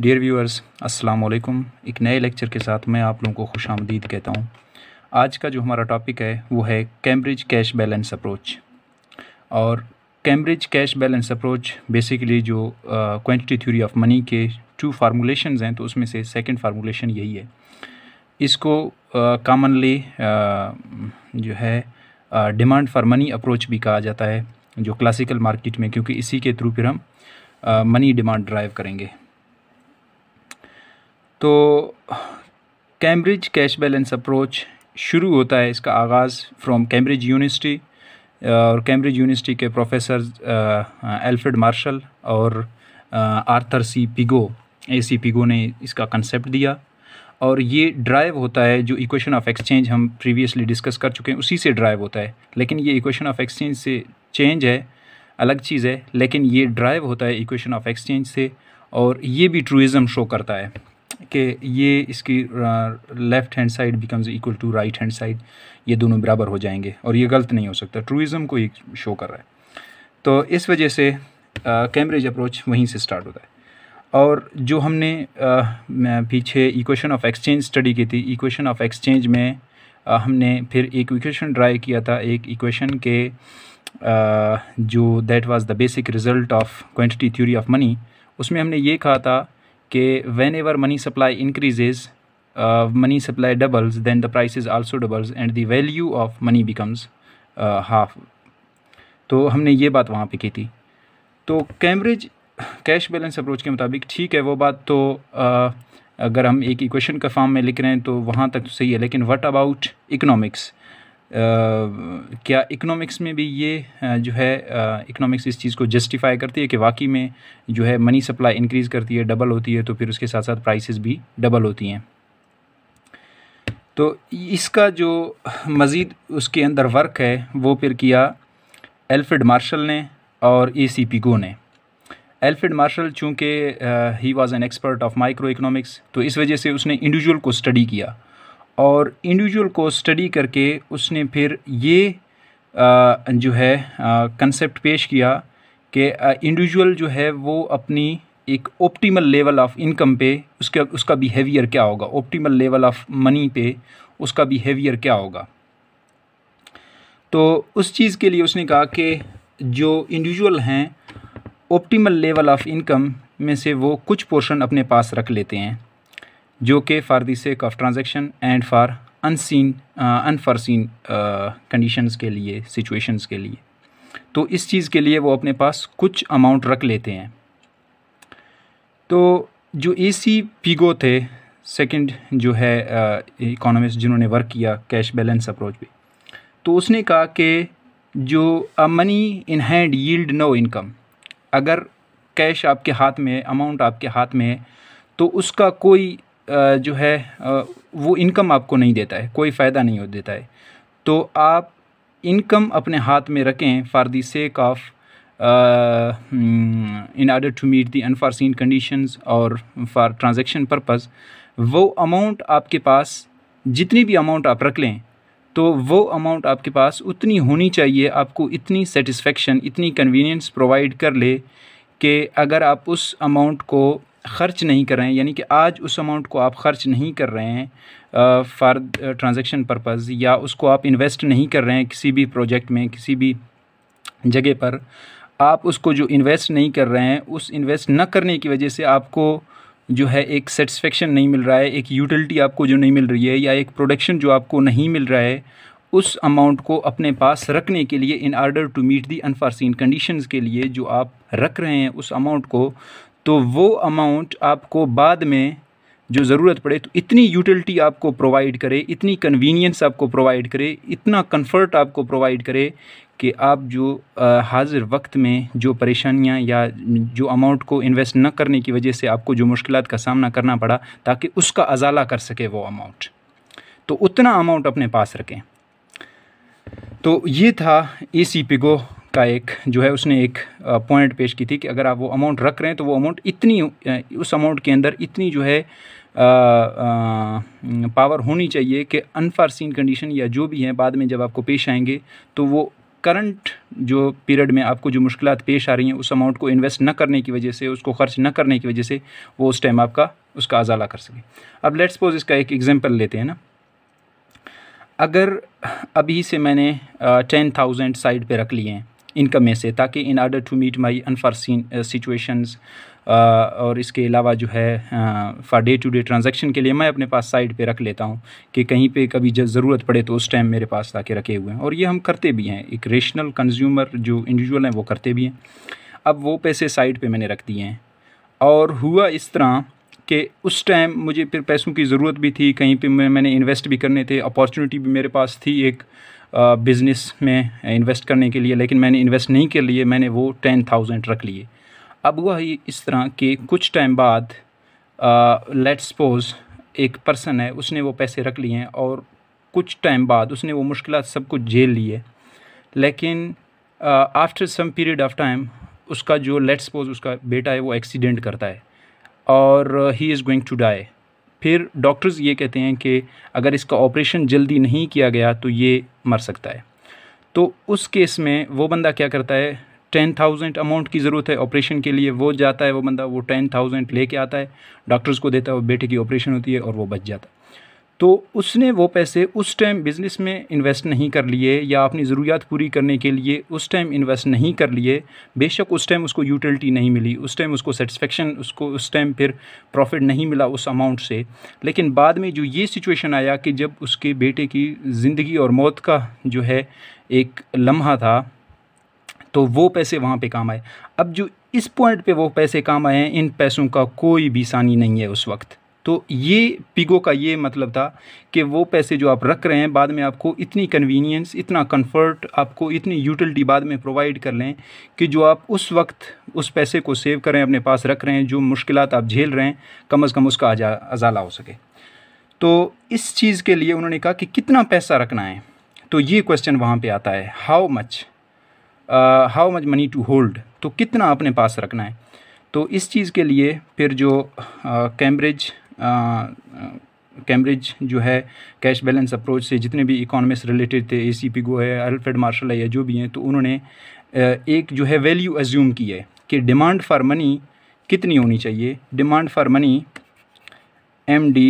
dear viewers अस्सलाम वालेकुम एक नए लेक्चर के साथ मैं आप लोगों को खुश आमदीद कहता हूँ आज का जो हमारा टॉपिक है वो है कैम्ब्रिज कैश बैलेंस अप्रोच और Cambridge cash balance approach basically जो क्वांटिटी थ्योरी ऑफ मनी के टू फार्मूलेशन हैं तो उसमें से सेकेंड फार्मूलेशन यही है इसको कामनली uh, जो है डिमांड फॉर मनी अप्रोच भी कहा जाता है जो क्लासिकल मार्केट में क्योंकि इसी के थ्रू फिर हम मनी डिमांड ड्राइव करेंगे तो कैम्ब्रिज कैश बैलेंस अप्रोच शुरू होता है इसका आगाज़ फ्रॉम कैम्ब्रिज यूनिवर्सिटी और कैम्ब्रिज यूनिवर्सिटी के प्रोफेसर एल्फ्रेड मार्शल और Arthur C Pigou A C Pigou ने इसका कंसेप्ट दिया और ये ड्राइव होता है जो इक्वेशन ऑफ एक्सचेंज हम प्रीवियसली डिस्कस कर चुके हैं उसी से ड्राइव होता है लेकिन ये इक्वेशन ऑफ एक्सचेंज से चेंज है अलग चीज़ है लेकिन ये ड्राइव होता है इक्वेशन ऑफ एक्सचेंज से और ये भी ट्रूज़म शो करता है कि ये इसकी left hand side becomes equal to right hand side ये दोनों बराबर हो जाएंगे और ये गलत नहीं हो सकता ट्रूज़म को एक शो कर रहा है तो इस वजह से कैम्ब्रिज अप्रोच वहीं से स्टार्ट होता है और जो हमने आ, पीछे इक्वेशन ऑफ एक्सचेंज स्टडी की थी इक्वेशन ऑफ एक्सचेंज में आ, हमने फिर एक इक्वेशन ड्राई किया था एक इक्वेशन के आ, जो that was the basic result of quantity theory of money उसमें हमने ये कहा था कि whenever money supply increases money supply doubles then the price also doubles and the value of money becomes half तो हमने ये बात वहाँ पे की थी तो कैम्ब्रिज कैश बैलेंस अप्रोच के मुताबिक ठीक है वो बात तो uh, अगर हम एक इक्वेशन का फॉर्म में लिख रहे हैं तो वहाँ तक तो सही है लेकिन व्हाट अबाउट इकोनॉमिक्स क्या इकोनॉमिक्स में भी ये जो है इकोनॉमिक्स इस चीज़ को जस्टिफाई करती है कि वाकई में जो है मनी सप्लाई इंक्रीज़ करती है डबल होती है तो फिर उसके साथ साथ प्राइसेस भी डबल होती हैं तो इसका जो मज़ीद उसके अंदर वर्क है वो फिर किया एल्फ्रेड मार्शल ने और ए सी गो ने एल्फ्रेड मार्शल चूँकि he was an expert of microeconomics तो इस वजह से उसने इंडिविजुअल को स्टडी किया और इंडिविजुअल को स्टडी करके उसने फिर ये आ, जो है कंसेप्ट पेश किया कि इंडिविजुअल जो है वो अपनी एक ऑप्टिमल लेवल ऑफ इनकम पे उसका उसका बिहेवियर क्या होगा ऑप्टिमल लेवल ऑफ मनी पे उसका बिहेवियर क्या होगा तो उस चीज़ के लिए उसने कहा कि जो इंडिविजुअल हैं ऑप्टिमल लेवल ऑफ़ इनकम में से वो कुछ पोर्शन अपने पास रख लेते हैं जो कि for this sake of transaction and for unseen unforeseen conditions के लिए सिचुएशंस के लिए तो इस चीज़ के लिए वो अपने पास कुछ अमाउंट रख लेते हैं तो जो ए सी पीगो थे सेकंड जो है इकोनॉमिस्ट uh, जिन्होंने वर्क किया कैश बैलेंस अप्रोच पे तो उसने कहा कि जो a money in hand yield no income अगर कैश आपके हाथ में अमाउंट आपके हाथ में है तो उसका कोई जो है वो इनकम आपको नहीं देता है कोई फ़ायदा नहीं हो देता है तो आप इनकम अपने हाथ में रखें for the sake of in order to meet the unforeseen conditions और फॉर ट्रांजेक्शन पर्पज़ वो अमाउंट आपके पास जितनी भी अमाउंट आप रख लें तो वो अमाउंट आपके पास उतनी होनी चाहिए आपको इतनी सेटिस्फेक्शन इतनी कन्वीनियंस प्रोवाइड कर ले कि अगर आप उस अमाउंट को ख़र्च नहीं कर रहे हैं यानी कि आज उस अमाउंट को आप ख़र्च नहीं कर रहे हैं फॉर ट्रांजैक्शन पर्पज़ या उसको आप इन्वेस्ट नहीं कर रहे हैं किसी भी प्रोजेक्ट में किसी भी जगह पर आप उसको जो इन्वेस्ट नहीं कर रहे हैं उस इन्वेस्ट न करने की वजह से आपको जो है एक सेटिस्फेक्शन नहीं मिल रहा है एक यूटिलिटी आपको जो नहीं मिल रही है या एक प्रोडक्शन जो आपको नहीं मिल रहा है उस अमाउंट को अपने पास रखने के लिए in order to meet the unforeseen conditions के लिए जो आप रख रहे हैं उस अमाउंट को तो वो अमाउंट आपको बाद में जो ज़रूरत पड़े तो इतनी यूटिलिटी आपको प्रोवाइड करे इतनी कन्वीनियंस आपको प्रोवाइड करे इतना कंफर्ट आपको प्रोवाइड करे कि आप जो हाजिर वक्त में जो परेशानियां या जो अमाउंट को इन्वेस्ट न करने की वजह से आपको जो मुश्किल का सामना करना पड़ा ताकि उसका अजाला कर सके वो अमाउंट तो उतना अमाउंट अपने पास रखें तो ये था ए सी पिगो का एक जो है उसने एक पॉइंट पेश की थी कि अगर आप वो अमाउंट रख रहे हैं तो वो अमाउंट इतनी उस अमाउंट के अंदर इतनी जो है आ, आ, पावर होनी चाहिए कि अनफॉर्सीन कंडीशन या जो भी हैं बाद में जब आपको पेश आएंगे तो वो करंट जो पीरियड में आपको जो मुश्किल पेश आ रही हैं उस अमाउंट को इन्वेस्ट न करने की वजह से उसको खर्च न करने की वजह से वो उस टाइम आपका उसका अजाला कर सके अब लेट्स सपोज इसका एक एग्जाम्पल लेते हैं ना अगर अभी से मैंने टेन थाउजेंड साइड पे रख लिए हैं इनकम में से ताकि in order to meet my unforeseen situations और इसके अलावा जो है for day to day transaction के लिए मैं अपने पास साइड पे रख लेता हूँ कि कहीं पे कभी जब ज़रूरत पड़े तो उस टाइम मेरे पास ताकि रखे हुए हैं और ये हम करते भी हैं एक रेशनल कंज्यूमर जो इंडिविजुअल हैं वो करते भी हैं अब वो पैसे साइड पर मैंने रख दिए हैं और हुआ इस तरह कि उस टाइम मुझे फिर पैसों की ज़रूरत भी थी कहीं पर मैं मैंने इन्वेस्ट भी करने थे अपॉर्चुनिटी भी मेरे पास थी एक बिज़नेस में इन्वेस्ट करने के लिए लेकिन मैंने इन्वेस्ट नहीं कर लिए मैंने वो टेन थाउजेंड रख लिए अब वही इस तरह के कुछ टाइम बाद लेट्स सपोज एक पर्सन है उसने वो पैसे रख लिए हैं और कुछ टाइम बाद उसने वो मुश्किल सब कुछ झेल लिए लेकिन after some period of time उसका जो लेट्स सपोज उसका बेटा है वो एक्सीडेंट करता है और he is going to die फिर डॉक्टर्स ये कहते हैं कि अगर इसका ऑपरेशन जल्दी नहीं किया गया तो ये मर सकता है तो उस केस में वो बंदा क्या करता है टेन थाउजेंड अमाउंट की ज़रूरत है ऑपरेशन के लिए वो जाता है वो बंदा वो टेन थाउजेंड लेके आता है डॉक्टर्स को देता है वो बेटे की ऑपरेशन होती है और वो बच जाता है तो उसने वो पैसे उस टाइम बिज़नेस में इन्वेस्ट नहीं कर लिए या अपनी ज़रूरियात पूरी करने के लिए उस टाइम इन्वेस्ट नहीं कर लिए बेशक उस टाइम उसको यूटिलिटी नहीं मिली उस टाइम उसको सेटिस्फेक्शन उसको उस टाइम फिर प्रॉफिट नहीं मिला उस अमाउंट से लेकिन बाद में जो ये सिचुएशन आया कि जब उसके बेटे की ज़िंदगी और मौत का जो है एक लम्हा था तो वो पैसे वहाँ पर काम आए अब जो इस पॉइंट पर वो पैसे काम आए हैं इन पैसों का कोई भी सानी नहीं है उस वक्त तो ये पिगो का ये मतलब था कि वो पैसे जो आप रख रहे हैं बाद में आपको इतनी कन्वीनियंस इतना कंफर्ट आपको इतनी यूटिलिटी बाद में प्रोवाइड कर लें कि जो आप उस वक्त उस पैसे को सेव करें अपने पास रख रहे हैं जो मुश्किल आप झेल रहे हैं कम अज़ कम उसका अजाला हो सके तो इस चीज़ के लिए उन्होंने कहा कि कितना पैसा रखना है तो ये क्वेश्चन वहाँ पर आता है how much how much money to hold तो कितना अपने पास रखना है तो इस चीज़ के लिए फिर जो कैम्ब्रिज uh, कैम्ब्रिज जो है कैश बैलेंस अप्रोच से जितने भी इकोनॉमिक्स रिलेटेड थे ए सी पिगो है अल्फ्रेड मार्शल है या जो भी हैं तो उन्होंने एक जो है वैल्यू एज्यूम की है कि डिमांड फॉर मनी कितनी होनी चाहिए demand for money M D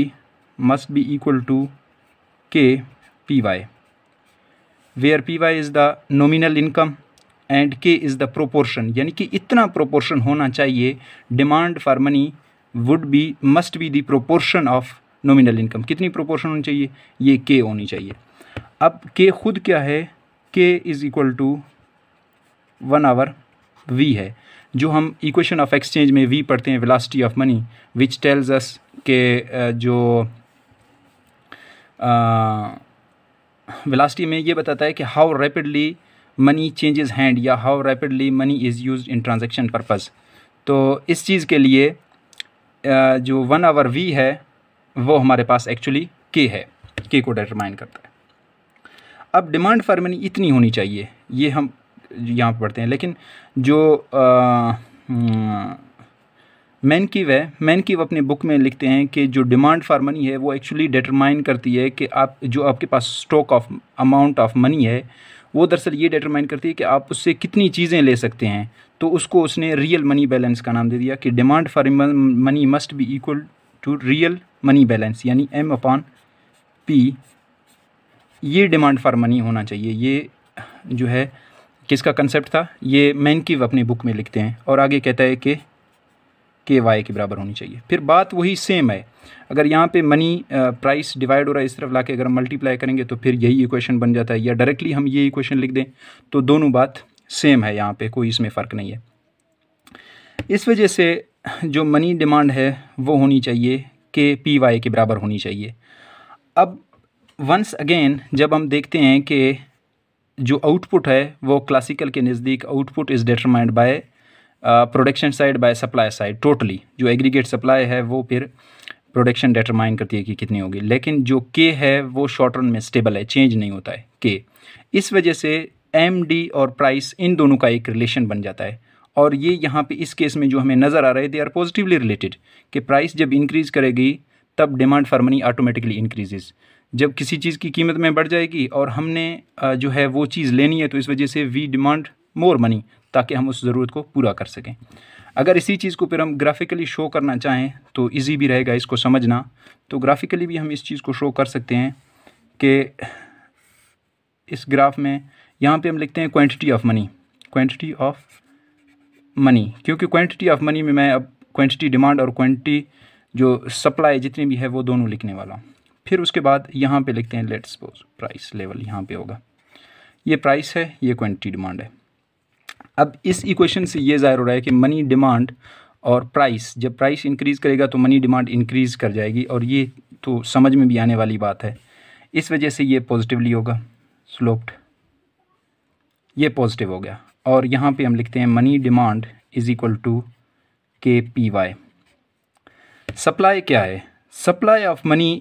must be equal to K P Y where P Y is the nominal income and K is the proportion यानी कि इतना प्रोपोर्शन होना चाहिए demand for money would be must be the proportion of nominal income कितनी proportion होनी चाहिए ये के होनी चाहिए अब के खुद क्या है K is equal to one over V है जो हम इक्वेशन ऑफ एक्सचेंज में वी पढ़ते हैं velocity of money which tells us के जो वेलासिटी में ये बताता है कि how rapidly money changes hand या how rapidly money is use in transaction purpose तो इस चीज़ के लिए जो वन आवर वी है वो हमारे पास एक्चुअली के है के को डिटरमाइन करता है अब डिमांड फॉर मनी इतनी होनी चाहिए ये हम यहाँ पर पढ़ते हैं लेकिन जो मैन की वह मैन की अपने बुक में लिखते हैं कि जो डिमांड फॉर मनी है वो एक्चुअली डिटरमाइन करती है कि आप जो आपके पास stock of amount of money है वो दरअसल ये डिटरमाइन करती है कि आप उससे कितनी चीज़ें ले सकते हैं तो उसको उसने रियल मनी बैलेंस का नाम दे दिया कि demand for money must be equal to real money balance यानी एम अपॉन पी ये डिमांड फॉर मनी होना चाहिए ये जो है किसका कंसेप्ट था ये मैनकिव अपनी बुक में लिखते हैं और आगे कहता है कि के वाई के बराबर होनी चाहिए फिर बात वही सेम है अगर यहाँ पे मनी प्राइस डिवाइड हो रहा है इस तरफ ला के अगर मल्टीप्लाई करेंगे तो फिर यही इक्वेशन बन जाता है या डायरेक्टली हम ये इक्वेशन लिख दें तो दोनों बात सेम है यहाँ पे कोई इसमें फ़र्क नहीं है इस वजह से जो मनी डिमांड है वो होनी चाहिए के पी वाई के बराबर होनी चाहिए अब वंस अगेन जब हम देखते हैं कि जो आउटपुट है वो क्लासिकल के नज़दीक output is determined by production side by supply side totally जो एग्रीगेट सप्लाई है वो फिर प्रोडक्शन डिटरमाइन करती है कि कितनी होगी लेकिन जो के है वो शॉर्ट रन में स्टेबल है चेंज नहीं होता है के इस वजह से एम डी और प्राइस इन दोनों का एक रिलेशन बन जाता है और ये यहाँ पे इस केस में जो हमें नज़र आ रहा है दे आर पॉजिटिवली रिलेटेड कि प्राइस जब इंक्रीज़ करेगी तब demand for money automatically increases जब किसी चीज़ की कीमत में बढ़ जाएगी और हमने जो है वो चीज़ लेनी है तो इस वजह से वी डिमांड मोर मनी ताकि हम उस ज़रूरत को पूरा कर सकें अगर इसी चीज़ को फिर हम ग्राफिकली शो करना चाहें तो ईज़ी भी रहेगा इसको समझना तो ग्राफिकली भी हम इस चीज़ को शो कर सकते हैं कि इस ग्राफ में यहाँ पे हम लिखते हैं quantity of money quantity of money क्योंकि क्वांटिटी ऑफ मनी में मैं अब क्वांटिटी डिमांड और क्वांटिटी जो सप्लाई जितनी भी है वो दोनों लिखने वाला हूँ फिर उसके बाद यहाँ पे लिखते हैं लेट सपोज प्राइस लेवल यहाँ पे होगा ये प्राइस है ये क्वांटिटी डिमांड है अब इस इक्वेशन से ये ज़ाहिर हो रहा है कि मनी डिमांड और प्राइस जब प्राइस इंक्रीज़ करेगा तो मनी डिमांड इंक्रीज़ कर जाएगी और ये तो समझ में भी आने वाली बात है इस वजह से ये पॉजिटिवली होगा स्लोप्ड ये पॉजिटिव हो गया और यहाँ पे हम लिखते हैं money demand is equal to K P Y supply क्या है supply of money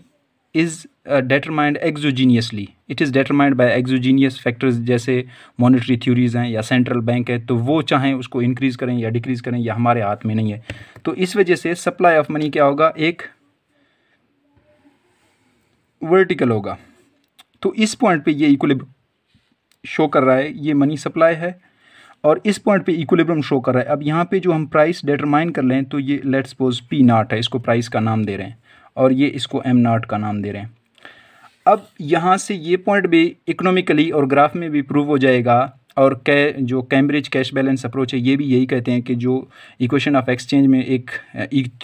is determined exogenously it is determined by exogenous factors जैसे मॉनेटरी थ्योरीज हैं या सेंट्रल बैंक है तो वो चाहें उसको इंक्रीज़ करें या डिक्रीज़ करें या हमारे हाथ में नहीं है तो इस वजह से सप्लाई ऑफ मनी क्या होगा एक वर्टिकल होगा तो इस पॉइंट पे ये इक्वलिब शो कर रहा है ये मनी सप्लाई है और इस पॉइंट पे इक्विलिब्रियम शो कर रहा है अब यहाँ पे जो हम प्राइस डिटरमाइन कर लें तो ये लेट सपोज पी नाट है इसको प्राइस का नाम दे रहे हैं और ये इसको एम नाट का नाम दे रहे हैं अब यहाँ से ये पॉइंट भी इकोनॉमिकली और ग्राफ में भी प्रूव हो जाएगा और कै जो कैम्ब्रिज कैश बैलेंस अप्रोच है ये भी यही कहते हैं कि जो इक्वेशन ऑफ एक्सचेंज में एक,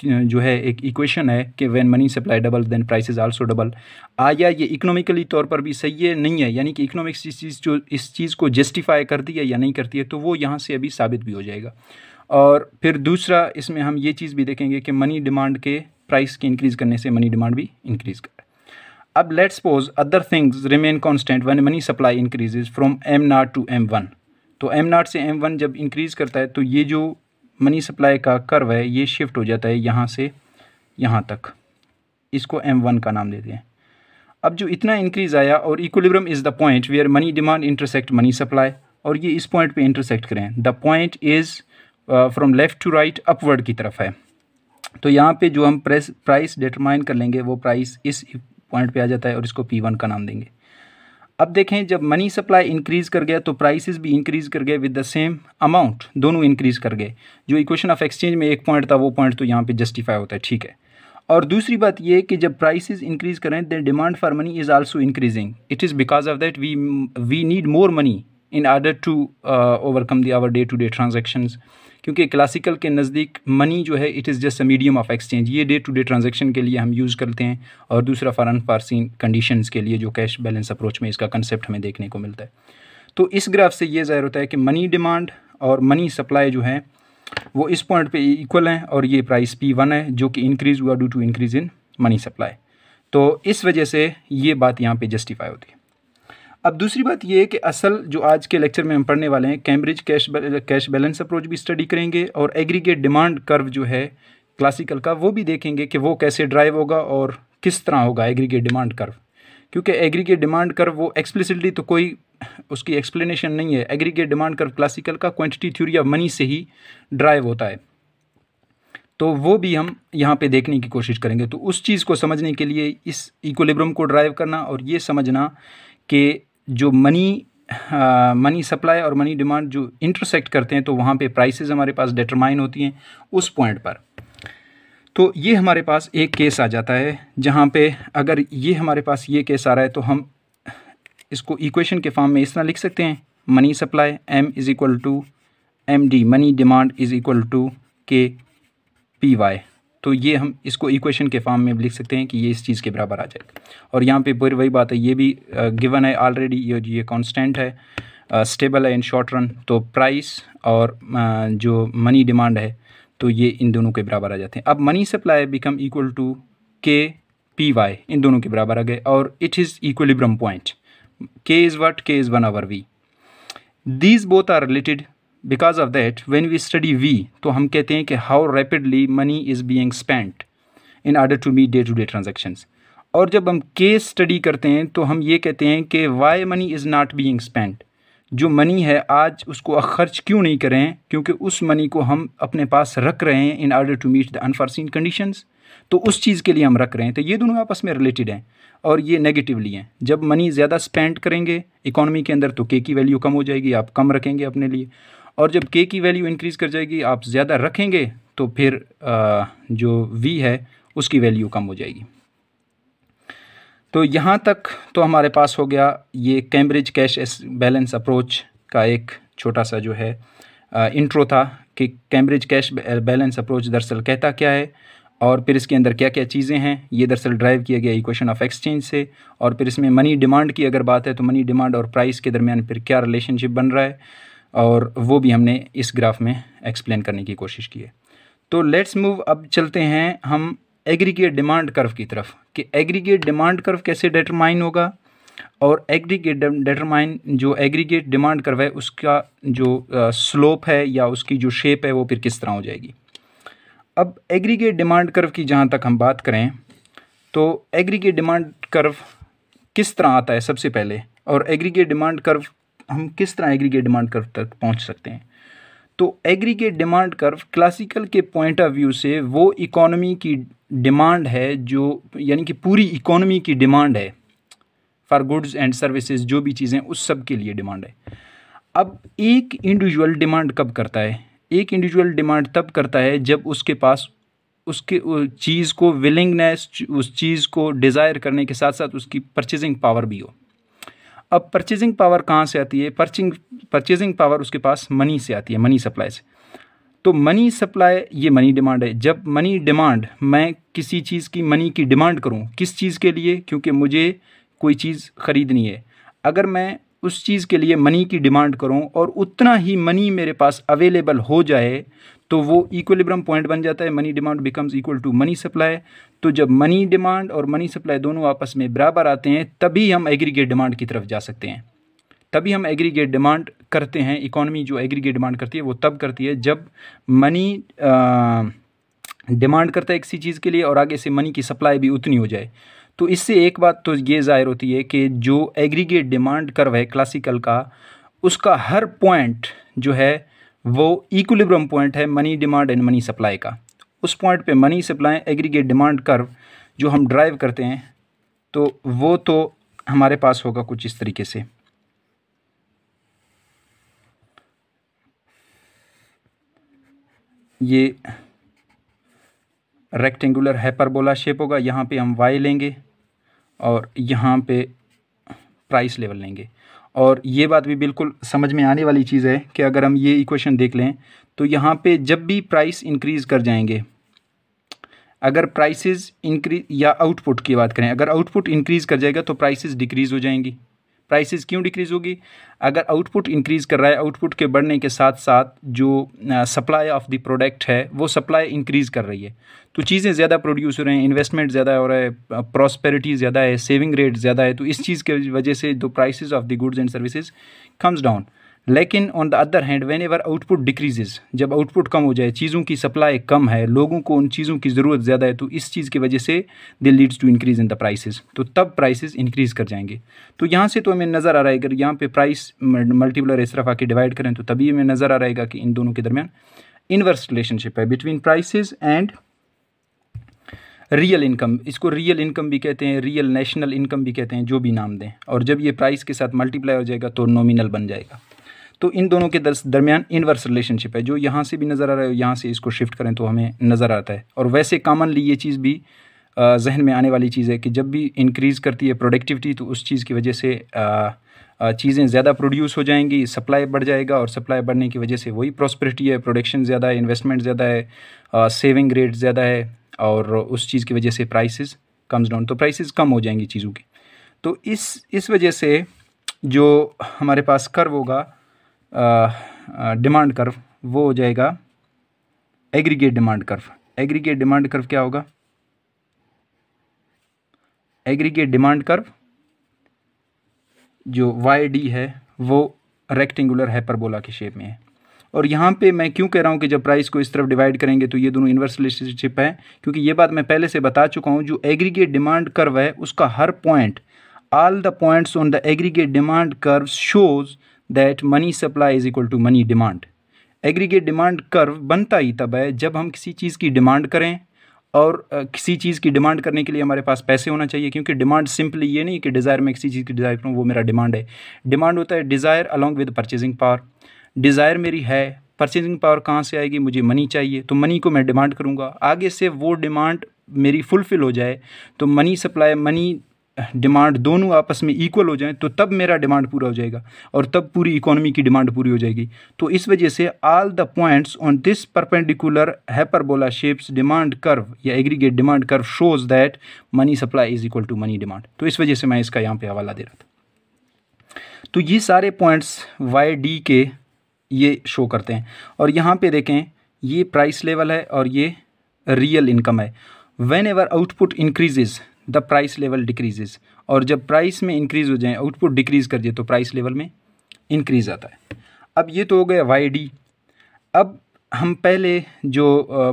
जो है एक इक्वेशन है कि when money supply double then price also double आया ये इकोनॉमिकली तौर पर भी सही है नहीं है यानी कि इकोनॉमिक्स इस चीज़ जो इस चीज़ को जस्टिफाई करती है या नहीं करती है तो वो यहाँ से अभी साबित भी हो जाएगा और फिर दूसरा इसमें हम ये चीज़ भी देखेंगे कि मनी डिमांड के प्राइस के इंक्रीज़ करने से मनी डिमांड भी इंक्रीज़ कर अब let suppose other things remain constant one money supply increases from M naught to M one तो एम नाट से एम वन जब इंक्रीज़ करता है तो ये जो मनी सप्लाई का कर्व है ये शिफ्ट हो जाता है यहाँ से यहाँ तक इसको एम वन का नाम देते हैं अब जो इतना इंक्रीज़ आया और equilibrium is the point where money demand intersect money supply और ये इस पॉइंट पे इंटरसेक्ट करें the point is from left to right upward की तरफ है तो यहाँ पे जो हम प्रेस प्राइस डिटरमाइन कर लेंगे वो प्राइस इस पॉइंट पे आ जाता है और इसको पी वन का नाम देंगे अब देखें जब मनी सप्लाई इंक्रीज़ कर गया तो प्राइसेस भी इंक्रीज़ कर गए विद द सेम अमाउंट दोनों इंक्रीज़ कर गए जो इक्वेशन ऑफ एक्सचेंज में एक पॉइंट था वो पॉइंट तो यहाँ पे जस्टिफाई होता है ठीक है और दूसरी बात ये कि जब प्राइसेस इंक्रीज़ करें then demand for money is also increasing it is because of that we we need more money in order to overcome the our day to day transactions क्योंकि क्लासिकल के नज़दीक मनी जो है it is just a medium of exchange ये day to day transaction के लिए हम use करते हैं और दूसरा फ़ारन फारसी कंडीशन के लिए जो कैश बैलेंस अप्रोच में इसका कंसेप्ट हमें देखने को मिलता है तो इस ग्राफ से ये ज़ाहिर होता है कि मनी डिमांड और मनी सप्लाई जो है वो इस पॉइंट पे इक्वल हैं और ये प्राइस पी वन है जो कि इंक्रीज़ हुआ due to increase in money supply तो इस वजह से ये बात यहाँ पे जस्टिफाई होती है अब दूसरी बात ये है कि असल जो आज के लेक्चर में हम पढ़ने वाले हैं Cambridge cash cash balance approach भी स्टडी करेंगे और एग्रीगेट डिमांड कर्व जो है क्लासिकल का वो भी देखेंगे कि वो कैसे ड्राइव होगा और किस तरह होगा एग्रीगेट डिमांड कर्व क्योंकि एग्रीगेट डिमांड कर्व वो एक्सप्लिसिटली तो कोई उसकी एक्सप्लेनेशन नहीं है एग्रीगेट डिमांड कर्व क्लासिकल का क्वांटिटी थ्योरी ऑफ मनी से ही ड्राइव होता है तो वो भी हम यहाँ पे देखने की कोशिश करेंगे तो उस चीज़ को समझने के लिए इस इकोलिब्रम को ड्राइव करना और ये समझना कि जो मनी मनी सप्लाई और मनी डिमांड जो इंटरसेक्ट करते हैं तो वहाँ पे प्राइसेस हमारे पास डिटरमाइन होती हैं उस पॉइंट पर तो ये हमारे पास एक केस आ जाता है जहाँ पे अगर ये हमारे पास ये केस आ रहा है तो हम इसको इक्वेशन के फॉर्म में इस तरह लिख सकते हैं money supply M is equal to M D money demand is equal to K P Y तो ये हम इसको इक्वेशन के फॉर्म में लिख सकते हैं कि ये इस चीज़ के बराबर आ जाएगा और यहाँ पे बुरी वही बात है ये भी गिवन है ऑलरेडी ये ये कांस्टेंट है स्टेबल है इन शॉर्ट रन तो प्राइस और जो मनी डिमांड है तो ये इन दोनों के बराबर आ जाते हैं अब money supply become equal to K P Y इन दोनों के बराबर आ गए और इट इज़ इक्वलिब्रम पॉइंट के is what K is one over V these both are related because of that when we study we तो हम कहते हैं कि how rapidly money is being spent in order to meet day to day transactions और जब हम case study करते हैं तो हम ये कहते हैं कि why money is not being spent जो मनी है आज उसको खर्च क्यों नहीं करें क्योंकि उस मनी को हम अपने पास रख रहे हैं in order to meet the unforeseen condition तो उस चीज़ के लिए हम रख रहे हैं तो ये दोनों आपस में रिलेटेड हैं और ये नेगेटिवली हैं जब मनी ज़्यादा स्पेंड करेंगे इकोनॉमी के अंदर तो के की वैल्यू कम हो जाएगी आप कम रखेंगे अपने लिए और जब के की वैल्यू इंक्रीज़ कर जाएगी आप ज़्यादा रखेंगे तो फिर जो वी है उसकी वैल्यू कम हो जाएगी तो यहाँ तक तो हमारे पास हो गया ये कैम्ब्रिज कैश बैलेंस अप्रोच का एक छोटा सा जो है इंट्रो था कि कैम्ब्रिज कैश बैलेंस अप्रोच दरअसल कहता क्या है और फिर इसके अंदर क्या क्या चीज़ें हैं ये दरअसल ड्राइव किया गया इक्वेशन ऑफ एक्सचेंज से और फिर इसमें मनी डिमांड की अगर बात है तो मनी डिमांड और प्राइस के दरमियान फिर क्या रिलेशनशिप बन रहा है और वो भी हमने इस ग्राफ में एक्सप्लेन करने की कोशिश की है तो लेट्स मूव अब चलते हैं हम एग्रीगेट डिमांड कर्व की तरफ कि एग्रीगेट डिमांड कर्व कैसे डिटरमाइन होगा और एग्रीगेट डिटरमाइन जो एग्रीगेट डिमांड कर्व है उसका जो स्लोप है या उसकी जो शेप है वो फिर किस तरह हो जाएगी अब एग्रीगेट डिमांड कर्व की जहाँ तक हम बात करें तो एग्रीगेट डिमांड कर्व किस तरह आता है सबसे पहले और एग्रीगेट डिमांड कर्व हम किस तरह एग्रीगेट डिमांड कर्व तक पहुंच सकते हैं तो एग्रीगेट डिमांड कर्व क्लासिकल के पॉइंट ऑफ व्यू से वो इकोनॉमी की डिमांड है जो यानी कि पूरी इकोनॉमी की डिमांड है फॉर गुड्स एंड सर्विसेज जो भी चीज़ें उस सब के लिए डिमांड है अब एक इंडिविजुअल डिमांड कब करता है एक इंडिविजुअल डिमांड तब करता है जब उसके पास उसके चीज़ को विलिंगनेस उस चीज़ को डिज़ायर करने के साथ साथ उसकी परचेजिंग पावर भी हो अब परचेजिंग पावर कहाँ से आती है परचिंग परचेजिंग पावर उसके पास मनी से आती है मनी सप्लाई से तो मनी सप्लाई ये मनी डिमांड है जब मनी डिमांड मैं किसी चीज़ की मनी की डिमांड करूँ किस चीज़ के लिए क्योंकि मुझे कोई चीज़ ख़रीदनी है अगर मैं उस चीज़ के लिए मनी की डिमांड करूँ और उतना ही मनी मेरे पास अवेलेबल हो जाए तो वो इक्वलिब्रम पॉइंट बन जाता है money demand becomes equal to money supply तो जब मनी डिमांड और मनी सप्लाई दोनों आपस में बराबर आते हैं तभी हम एग्रीगेट डिमांड की तरफ जा सकते हैं तभी हम एग्रीगेट डिमांड करते हैं इकोनॉमी जो एग्रीगेट डिमांड करती है वो तब करती है जब मनी डिमांड करता है किसी चीज़ के लिए और आगे से मनी की सप्लाई भी उतनी हो जाए तो इससे एक बात तो ये ज़ाहिर होती है कि जो एग्रीगेट डिमांड कर्व है क्लासिकल का उसका हर पॉइंट जो है वो इक्विलिब्रम पॉइंट है money demand and money supply का उस पॉइंट पे money supply aggregate demand curve जो हम ड्राइव करते हैं तो वो तो हमारे पास होगा कुछ इस तरीके से ये रेक्टेंगुलर हैपरबोला शेप होगा यहाँ पे हम वाई लेंगे और यहाँ पे प्राइस लेवल लेंगे और ये बात भी बिल्कुल समझ में आने वाली चीज़ है कि अगर हम ये इक्वेशन देख लें तो यहाँ पे जब भी प्राइस इंक्रीज़ कर जाएंगे अगर प्राइसेस इंक्रीज या आउटपुट की बात करें अगर आउटपुट इंक्रीज़ कर जाएगा तो प्राइसेस डिक्रीज़ हो जाएंगी प्राइसेस क्यों डिक्रीज़ होगी अगर आउटपुट इंक्रीज़ कर रहा है आउटपुट के बढ़ने के साथ साथ जो सप्लाई ऑफ द प्रोडक्ट है वो सप्लाई इंक्रीज़ कर रही है तो चीज़ें ज़्यादा प्रोड्यूस हो रहे हैं इन्वेस्टमेंट ज़्यादा हो रहा है प्रॉस्पेरिटी ज़्यादा है सेविंग रेट ज़्यादा है तो इस चीज़ की वजह से दो prices of the goods and services comes down लेकिन on the other hand whenever output decreases जब आउटपुट कम हो जाए चीज़ों की सप्लाई कम है लोगों को उन चीज़ों की ज़रूरत ज़्यादा है तो इस चीज़ की वजह से they leads to increase in the prices तो तब प्राइसेस इंक्रीज़ कर जाएंगे तो यहाँ से तो हमें नज़र आ रहा है अगर यहाँ पे प्राइस मल्टीपलर इस तरफ आके डिवाइड करें तो तभी हमें नज़र आ रहेगा कि इन दोनों के दरमियान इनवर्स रिलेशनशिप है between prices and real income इसको रियल इनकम भी कहते हैं रियल नेशनल इनकम भी कहते हैं जो भी नाम दें और जब ये प्राइस के साथ मल्टीप्लाई हो जाएगा तो नॉमिनल बन जाएगा तो इन दोनों के दरमियान इनवर्स रिलेशनशिप है जो यहाँ से भी नज़र आ रहा है यहाँ से इसको शिफ्ट करें तो हमें नज़र आता है और वैसे कॉमनली ये चीज़ भी जहन में आने वाली चीज़ है कि जब भी इंक्रीज़ करती है प्रोडक्टिविटी तो उस चीज़ की वजह से चीज़ें ज़्यादा प्रोड्यूस हो जाएंगी सप्लाई बढ़ जाएगा और सप्लाई बढ़ने की वजह से वही प्रॉस्परिटी है प्रोडक्शन ज़्यादा है इन्वेस्टमेंट ज़्यादा है सेविंग रेट ज़्यादा है और उस चीज़ की वजह से प्राइसेस कम्स डाउन तो प्राइसेस कम हो जाएंगी चीज़ों की तो इस इस वजह से जो हमारे पास कर्व होगा डिमांड कर्व वो हो जाएगा aggregate demand curve aggregate demand curve क्या होगा एग्रीगेट डिमांड कर्व जो वाई डी है वो रेक्टेंगुलर हैपरबोला की शेप में है और यहाँ पे मैं क्यों कह रहा हूँ कि जब प्राइस को इस तरफ डिवाइड करेंगे तो ये दोनों इन्वर्स रिलेशनशिप है क्योंकि ये बात मैं पहले से बता चुका हूँ जो एग्रीगेट डिमांड कर्व है उसका हर point all the points on the aggregate demand curve shows that money supply is equal to money demand aggregate demand curve बनता ही तब है जब हम किसी चीज़ की डिमांड करें और किसी चीज़ की डिमांड करने के लिए हमारे पास पैसे होना चाहिए क्योंकि डिमांड सिंपली ये नहीं कि डिज़ायर में किसी चीज़ की डिज़ायर करूँ वो मेरा डिमांड है डिमांड होता है desire along with purchasing power desire मेरी है परचेजिंग पावर कहाँ से आएगी मुझे मनी चाहिए तो मनी को मैं डिमांड करूँगा आगे से वो डिमांड मेरी फुलफ़िल हो जाए तो मनी सप्लाई मनी डिमांड दोनों आपस में इक्वल हो जाए तो तब मेरा डिमांड पूरा हो जाएगा और तब पूरी इकोनॉमी की डिमांड पूरी हो जाएगी तो इस वजह से all the points on this perpendicular hyperbola shapes demand curve या aggregate demand curve shows that money supply is equal to money demand तो इस वजह से मैं इसका यहाँ पर हवाला दे रहा था तो ये सारे पॉइंट्स वाई डी के ये शो करते हैं और यहाँ पर देखें ये प्राइस लेवल है और ये रियल इनकम है whenever output increases the price level decreases और जब प्राइस में इंक्रीज़ हो जाए आउटपुट डिक्रीज़ कर दिए तो प्राइस लेवल में इंक्रीज़ आता है अब ये तो हो गया वाई डी अब हम पहले जो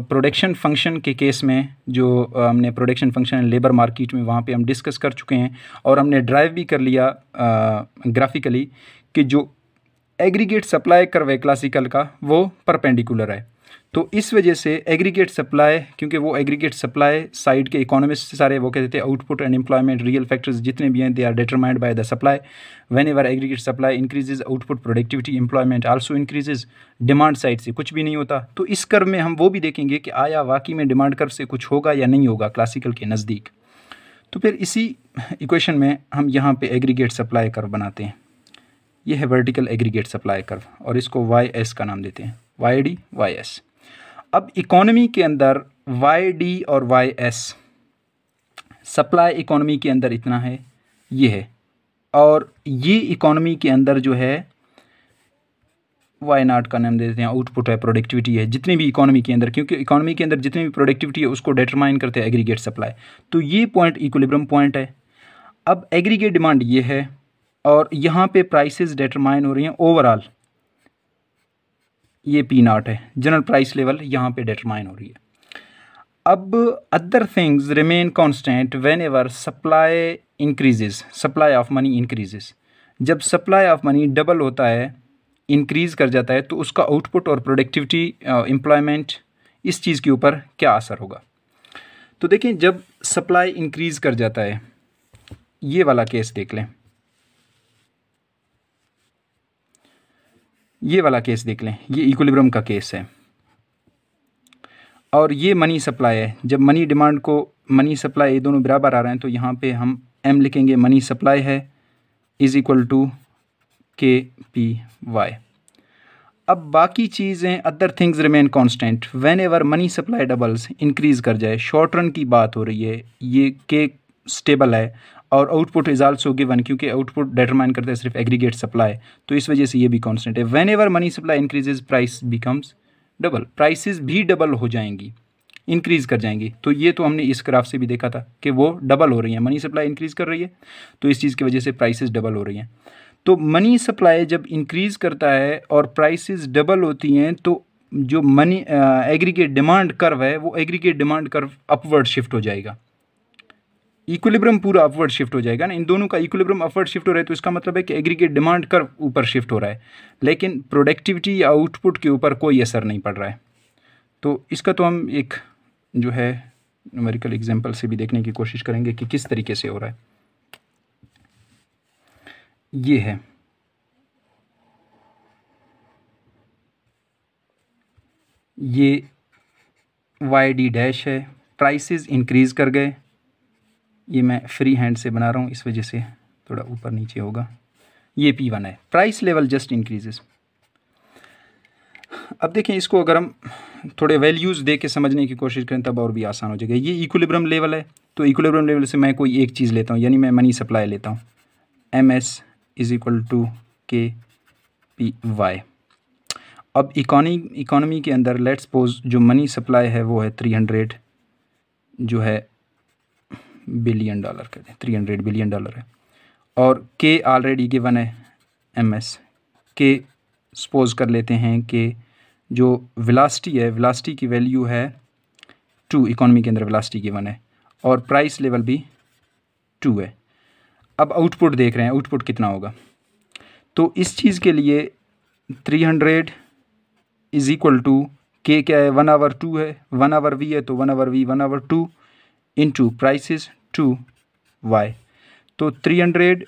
प्रोडक्शन फंक्शन के केस में जो हमने प्रोडक्शन फंक्शन लेबर मार्केट में वहाँ पे हम डिस्कस कर चुके हैं और हमने ड्राइव भी कर लिया ग्राफिकली कि जो एग्रीगेट सप्लाई कर्व है क्लासिकल का वो परपेंडिकुलर है तो इस वजह से एग्रीगेट सप्लाई क्योंकि वो एग्रीगेट सप्लाई साइड के इकोनॉमिस्ट सारे वो कहते थे output and employment real factors जितने भी हैं they are determined by the supply whenever aggregate supply increases output productivity employment also increases demand side से कुछ भी नहीं होता तो इस कर्व में हम वो भी देखेंगे कि आया वाकई में डिमांड कर्व से कुछ होगा या नहीं होगा क्लासिकल के नज़दीक तो फिर इसी इक्वेशन में हम यहाँ पर एग्रीगेट सप्लाई कर्व बनाते हैं यह है वर्टिकल एग्रीगेट सप्लाई कर्व और इसको वाई एस का नाम देते हैं वाई डी वाई एस अब इकोनॉमी के अंदर वाई डी और वाई एस सप्लाई इकोनॉमी के अंदर इतना है ये है और ये इकोनॉमी के अंदर जो है वाई नाट का नाम देते हैं आउटपुट है प्रोडक्टिविटी है जितनी भी इकोनॉमी के अंदर क्योंकि इकोनॉमी के अंदर जितनी भी प्रोडक्टिविटी है उसको डिटरमाइन करते हैं एग्रीगेट सप्लाई तो ये पॉइंट इक्विलिब्रम पॉइंट है अब एग्रीगेट डिमांड ये है और यहाँ पे प्राइसेस डिटरमाइन हो रही हैं ओवरऑल ये पी नाट है जनरल प्राइस लेवल यहाँ पे डिटरमाइन हो रही है अब other things remain constant whenever supply increases supply of money increases जब सप्लाई ऑफ मनी डबल होता है इंक्रीज़ कर जाता है तो उसका आउटपुट और प्रोडक्टिविटी एम्प्लॉयमेंट uh, इस चीज़ के ऊपर क्या असर होगा तो देखें जब सप्लाई इंक्रीज़ कर जाता है ये वाला केस देख लें ये वाला केस देख लें ये इक्विलिब्रम का केस है और ये मनी सप्लाई है जब मनी डिमांड को मनी सप्लाई ये दोनों बराबर आ रहे हैं तो यहाँ पे हम एम लिखेंगे मनी सप्लाई है is equal to K P Y अब बाकी चीज़ें other things remain constant whenever money supply doubles increase कर जाए शॉर्ट रन की बात हो रही है ये के स्टेबल है और आउटपुट इज आल्सो गिवन क्योंकि आउटपुट डिटरमाइन करता है सिर्फ एग्रीगेट सप्लाई तो इस वजह से ये भी कॉन्स्टेंट है whenever money supply increases price becomes double prices भी डबल हो जाएंगी इंक्रीज़ कर जाएंगी तो ये तो हमने इस ग्राफ से भी देखा था कि वो डबल हो रही है मनी सप्लाई इंक्रीज़ कर रही है तो इस चीज़ की वजह से प्राइसेस डबल हो रही हैं तो मनी सप्लाई जब इंक्रीज़ करता है और प्राइसेस डबल होती हैं तो जो मनी एग्रीगेट डिमांड कर्व है वो aggregate demand curve upward shift हो जाएगा इक्विलिब्रियम पूरा अपवर्ड शिफ्ट हो जाएगा ना इन दोनों का इक्विलिब्रियम अपवर्ड शिफ्ट हो रहा है तो इसका मतलब है कि एग्रीगेट डिमांड कर ऊपर शिफ्ट हो रहा है लेकिन प्रोडक्टिविटी या आउटपुट के ऊपर कोई असर नहीं पड़ रहा है तो इसका तो हम एक जो है न्यूमेरिकल एग्जाम्पल से भी देखने की कोशिश करेंगे कि किस तरीके से हो रहा है ये है ये वाई डी डैश है प्राइसेस इंक्रीज़ कर गए ये मैं फ्री हैंड से बना रहा हूँ इस वजह से थोड़ा ऊपर नीचे होगा ये पी वन है प्राइस लेवल जस्ट इंक्रीजेस अब देखें इसको अगर हम थोड़े वैल्यूज़ दे के समझने की कोशिश करें तब और भी आसान हो जाएगा ये इक्विलिब्रम लेवल है तो इक्विलिब्रम लेवल से मैं कोई एक चीज़ लेता हूँ यानी मैं मनी सप्लाई लेता हूँ M S is equal to K P Y अब इकॉनी इकॉनमी के अंदर लेट्स सपोज जो मनी सप्लाई है वो है थ्री हंड्रेड जो है बिलियन डॉलर कर दें थ्री हंड्रेड बिलियन डॉलर है और के ऑलरेडी गिवन है एम एस के सपोज कर लेते हैं कि जो विलास्टी है विलास्टी की वैल्यू है टू इकोनॉमी के अंदर विलासिटी गिवन है और प्राइस लेवल भी टू है अब आउटपुट देख रहे हैं आउटपुट कितना होगा तो इस चीज़ के लिए three hundred is equal to K क्या है वन आवर टू है वन आवर वी है तो one over V one over two two price two Y तो थ्री हंड्रेड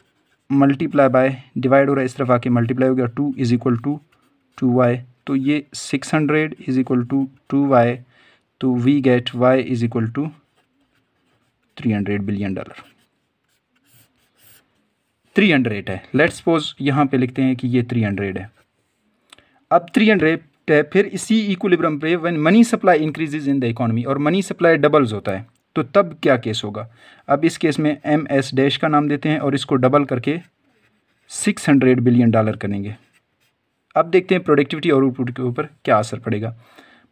मल्टीप्लाई बाय डिवाइड हो रहा है इस तरफ आके मल्टीप्लाई हो गया two is equal to two Y तो ये six hundred is equal to two Y तो we get Y is equal to three hundred billion dollar three hundred है लेट्स सपोज यहाँ पे लिखते हैं कि ये थ्री हंड्रेड है अब थ्री हंड्रेड है फिर इसी इक्वलिब्रम पे when money supply increases in the economy और मनी सप्लाई डबल्स होता है तो तब क्या केस होगा अब इस केस में एम एस डैश का नाम देते हैं और इसको डबल करके सिक्स हंड्रेड बिलियन डॉलर करेंगे अब देखते हैं प्रोडक्टिविटी और आउटपुट के ऊपर क्या असर पड़ेगा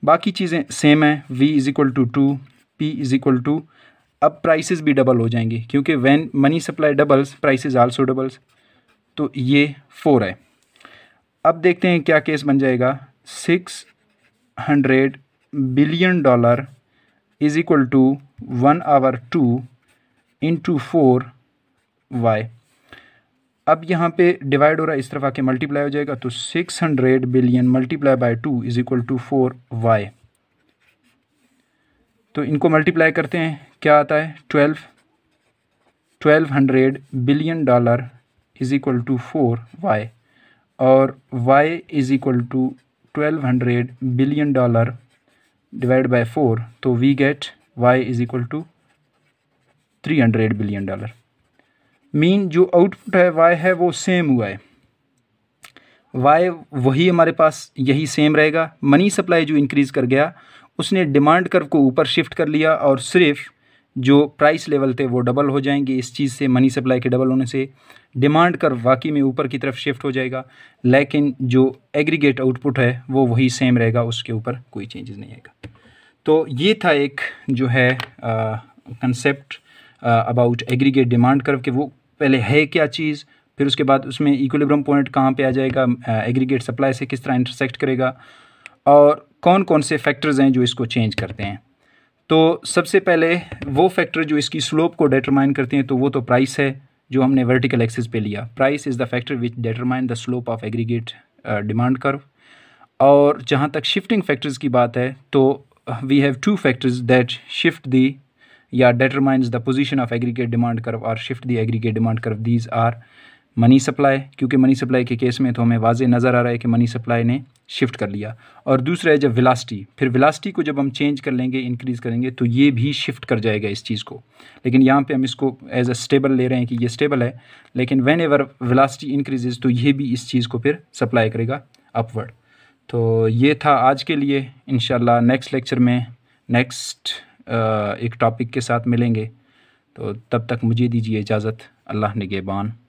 बाकी चीज़ें सेम हैं V is equal to two P is equal to अब प्राइसेस भी डबल हो जाएंगे क्योंकि when money supply doubles prices also doubles तो ये फोर है अब देखते हैं क्या केस बन जाएगा six hundred billion dollar is equal to one over two into four Y अब यहाँ पे डिवाइड हो रहा है इस तरफ आके मल्टीप्लाई हो जाएगा तो six hundred billion multiply by two is equal to four Y तो इनको मल्टीप्लाई करते हैं क्या आता है twelve twelve hundred billion dollar is equal to four Y और Y is equal to twelve hundred billion dollar divide by four तो we get Y is equal to three hundred billion dollar mean जो output है Y है वो same हुआ है Y वही हमारे पास यही सेम रहेगा मनी सप्लाई जो इंक्रीज़ कर गया उसने डिमांड कर्व को ऊपर शिफ्ट कर लिया और सिर्फ जो प्राइस लेवल थे वो डबल हो जाएंगे इस चीज़ से मनी सप्लाई के डबल होने से डिमांड कर वाकई में ऊपर की तरफ शिफ्ट हो जाएगा लेकिन जो एग्रीगेट आउटपुट है वो वही सेम रहेगा उसके ऊपर कोई चेंजेस नहीं आएगा तो ये था एक जो है concept about aggregate demand curve के वो पहले है क्या चीज़ फिर उसके बाद उसमें इक्विलिब्रम पॉइंट कहाँ पे आ जाएगा एग्रीगेट सप्लाई से किस तरह इंटरसेक्ट करेगा और कौन कौन से फैक्टर्स हैं जो इसको चेंज करते हैं तो सबसे पहले वो फैक्टर जो इसकी स्लोप को डिटरमाइन करते हैं तो वो तो प्राइस है जो हमने वर्टिकल एक्सिस पे लिया price is the factor which determine the slope of aggregate demand curve और जहाँ तक शिफ्टिंग फैक्टर्स की बात है तो we have two factors that shift the या determines the position of aggregate demand curve और shift the aggregate demand curve these are money supply क्योंकि मनी सप्लाई के केस में तो हमें वाज नज़र आ रहा है कि मनी सप्लाई ने शिफ्ट कर लिया और दूसरा है जब विलासटी फिर विलास्टी को जब हम चेंज कर लेंगे इंक्रीज़ करेंगे तो ये भी शिफ्ट कर जाएगा इस चीज़ को लेकिन यहाँ पे हम इसको एज अ स्टेबल ले रहे हैं कि ये स्टेबल है लेकिन वेन एवर विलास्टी इंक्रीजेज तो ये भी इस चीज़ को फिर सप्लाई करेगा अपवर्ड तो ये था आज के लिए इन नेक्स्ट लेक्चर में नेक्स्ट एक टॉपिक के साथ मिलेंगे तो तब तक मुझे दीजिए इजाज़त अल्लाह नगेबान